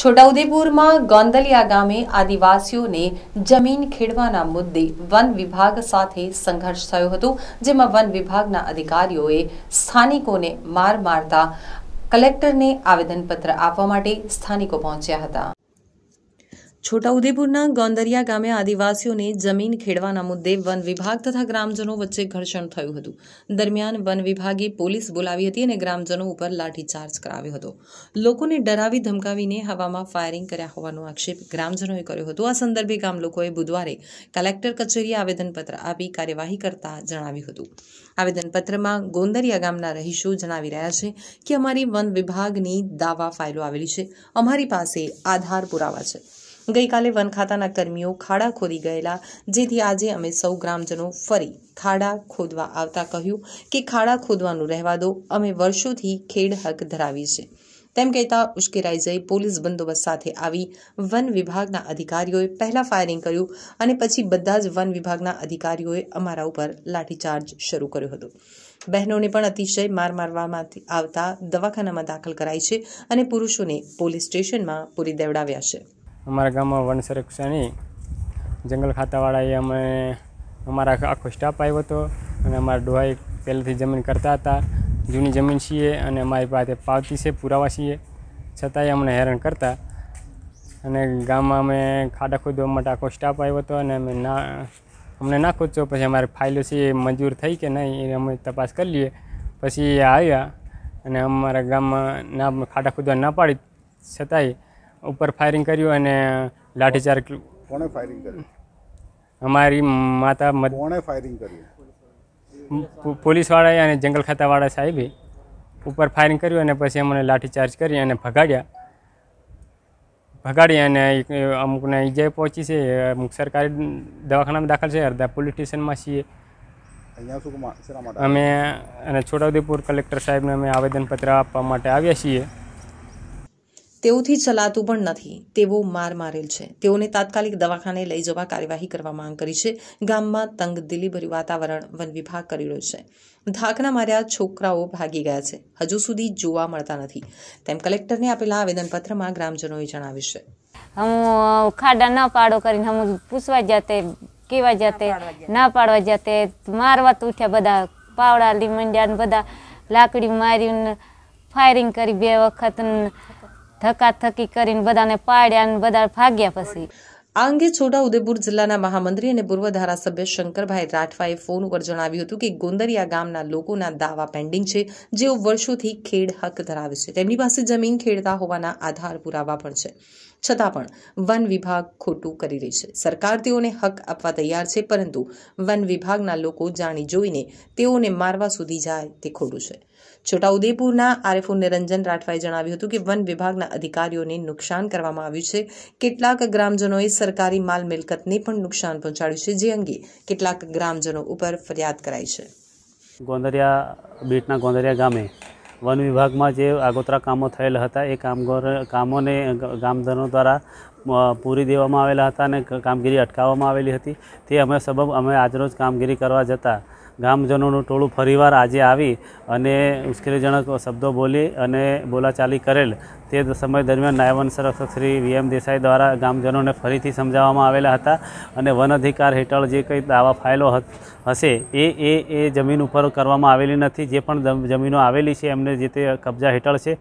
છોટાઉદેપુરમાં ગોંદલિયા ગામે આદિવાસીઓને જમીન ખેડવાના મુદ્દે વન વિભાગ સાથે સંઘર્ષ થયો હતો જેમાં વન વિભાગના અધિકારીઓએ સ્થાનિકોને માર મારતા કલેક્ટરને આવેદનપત્ર આપવા માટે સ્થાનિકો પહોંચ્યા હતા છોટાઉદેપુરના ગોંદરિયા ગામે આદિવાસીઓને જમીન ખેડવાના મુદ્દે વન વિભાગ તથા ગ્રામજનો વચ્ચે ઘર્ષણ થયું હતું દરમિયાન વન વિભાગે પોલીસ બોલાવી હતી અને ગ્રામજનો ઉપર લાઠીચાર્જ કરાવ્યો હતો લોકોને ડરાવી ધમકાવીને હવામાં ફાયરિંગ કર્યા હોવાનો આક્ષેપ ગ્રામજનોએ કર્યો હતો આ સંદર્ભે ગામ લોકોએ બુધવારે કલેક્ટર કચેરીએ આવેદનપત્ર આપી કાર્યવાહી કરતા જણાવ્યું હતું આવેદનપત્રમાં ગોંદરિયા ગામના રહીશો જણાવી રહ્યા છે કે અમારી વન વિભાગની દાવા ફાઇલો આવેલી છે અમારી પાસે આધાર પુરાવા છે ગઈકાલે વન ખાતાના કર્મીઓ ખાડા ખોદી ગયેલા જેથી આજે અમે સૌ ગ્રામજનો ફરી ખાડા ખોદવા આવતા કહ્યું કે ખાડા ખોદવાનું રહેવા દો અમે વર્ષોથી ખેડ હક ધરાવી છે તેમ કહેતા ઉશ્કેરાઈ જઈ પોલીસ બંદોબસ્ત સાથે આવી વન વિભાગના અધિકારીઓએ પહેલાં ફાયરિંગ કર્યું અને પછી બધા જ વન વિભાગના અધિકારીઓએ અમારા ઉપર લાઠીચાર્જ શરૂ કર્યો હતો બહેનોને પણ અતિશય માર મારવામાંથી આવતા દવાખાનામાં દાખલ કરાઈ છે અને પુરુષોને પોલીસ સ્ટેશનમાં પૂરી દેવડાવ્યા છે અમારા ગામમાં વન સંરક્ષણની જંગલ ખાતાવાળાએ અમે અમારા આખો સ્ટાફ આવ્યો હતો અને અમારા ડોહાઈ પહેલેથી જમીન કરતા હતા જૂની જમીન છીએ અને અમારી પાસે પાવતી છે પુરાવા છીએ છતાંય અમને હેરાન કરતા અને ગામમાં અમે ખાડા ખોદવા માટે આખો સ્ટાફ આવ્યો હતો અને અમે ના અમને ના ખોદશો પછી અમારી ફાઇલો છે એ મંજૂર થઈ કે નહીં એ અમે તપાસ કરી લઈએ પછી આવ્યા અને અમારા ગામમાં ના ખાડા ખોદવા ના પાડી છતાંય ઉપર ફાયરિંગ કર્યું અને લાઠીચાર્જ કોણે ફાયરિંગ કર્યું અમારી માતા કોણે ફાયરિંગ કર્યું પોલીસવાળાએ અને જંગલ ખાતાવાળા સાહેબે ઉપર ફાયરિંગ કર્યું અને પછી અમને લાઠીચાર્જ કરી અને ભગાડ્યા ભગાડી અને અમુકને ઈજાએ પહોંચી છે અમુક સરકારી દવાખાનામાં દાખલ છે અડધા પોલીસ સ્ટેશનમાં છીએ અમે અને છોટાઉદેપુર કલેક્ટર સાહેબને અમે આવેદનપત્ર આપવા માટે આવ્યા છીએ તેઓથી ચલાતું પણ નથી તેઓ માર મારેલ છે તેઓને તાત્કાલિક દવાખાને લઈ જવા કાર્યવાહી કરવા માંગ કરી છે ગામમાં તંગ દિલીભર્યું વાતાવરણ વન વિભાગ કરી રહ્યો છે ધાકના માર્યા છોકરાઓ ભાગી ગયા છે હજુ સુધી જોવા મળતા નથી તેમ કલેક્ટરને આપેલા આવેદનપત્રમાં ગ્રામજનોએ જણાવ્યું છે હું ખાડા ન પાડો કરીને હું પૂછવા જાતે કેવા જાતે ના પાડવા જાતે મારવા તો બધા પાવડા લીમંડ્યા બધા લાકડી મારીને ફાયરિંગ કરી બે વખત થકાથકી કરીને બધાને પાડ્યા અને બધા ભાગ્યા પછી આ અંગે ઉદેપુર જિલ્લાના મહામંત્રી અને પૂર્વ ધારાસભ્ય શંકરભાઈ રાઠવાએ ફોન ઉપર જણાવ્યું હતું કે ગોંદરિયા ગામના લોકોના દાવા પેન્ડિંગ છે જેઓ વર્ષોથી ખેડ હક ધરાવે છે તેમની પાસે જમીન ખેડતા હોવાના આધાર પુરાવા પણ છે છતાં પણ વન વિભાગ ખોટું કરી રહી છે સરકાર તેઓને હક આપવા તૈયાર છે પરંતુ વન વિભાગના લોકો જાણી જોઈને તેઓને મારવા સુધી જાય તે ખોટું છે છોટાઉદેપુરના આરએફઓ નિરંજન રાઠવાએ જણાવ્યું હતું કે વન વિભાગના અધિકારીઓને નુકસાન કરવામાં આવ્યું છે કેટલાક ગ્રામજનોએ સરકારી માલ મિલકતને પણ નુકસાન પહોંચાડ્યું છે જે અંગે કેટલાક ગ્રામજનો ઉપર ફરિયાદ કરાઈ છે ગોંદરિયા બેટના ગોંદરિયા ગામે વન વિભાગમાં જે આગોતરા કામો થયેલા હતા એ કામગોર કામોને ગામધનો દ્વારા પૂરી દેવામાં આવેલા હતા અને કામગીરી અટકાવવામાં આવેલી હતી તે અમે સબબ અમે આજરોજ કામગીરી કરવા જતાં ગામજનોનું ટોળું ફરીવાર આજે આવી અને મુશ્કેલીજનક શબ્દો બોલી અને બોલાચાલી કરેલ તે સમય દરમિયાન નાયબ સંરક્ષક શ્રી વીએમ દેસાઈ દ્વારા ગામજનોને ફરીથી સમજાવવામાં આવેલા હતા અને વન અધિકાર હેઠળ જે કંઈ દાવા ફાઇલો હશે એ એ એ જમીન ઉપર કરવામાં આવેલી નથી જે પણ જમીનો આવેલી છે એમને જે તે કબજા હેઠળ છે